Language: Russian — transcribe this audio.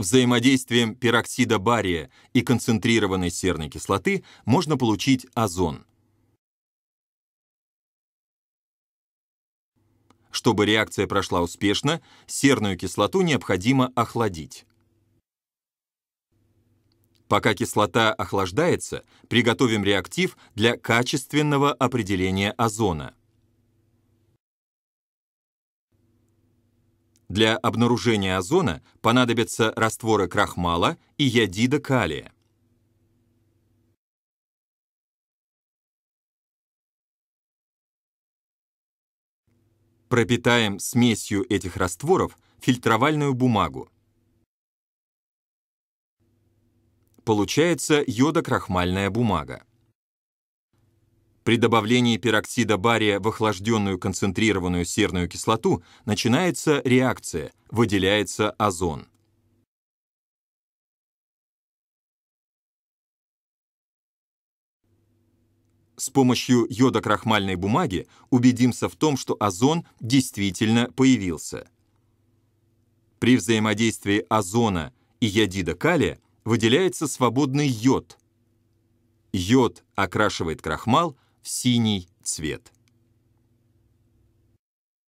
Взаимодействием пероксида бария и концентрированной серной кислоты можно получить озон. Чтобы реакция прошла успешно, серную кислоту необходимо охладить. Пока кислота охлаждается, приготовим реактив для качественного определения озона. Для обнаружения озона понадобятся растворы крахмала и ядида калия. Пропитаем смесью этих растворов фильтровальную бумагу. Получается йодокрахмальная бумага. При добавлении пероксида бария в охлажденную концентрированную серную кислоту начинается реакция, выделяется озон. С помощью йода-крахмальной бумаги убедимся в том, что озон действительно появился. При взаимодействии озона и ядида калия выделяется свободный йод. Йод окрашивает крахмал – в синий цвет.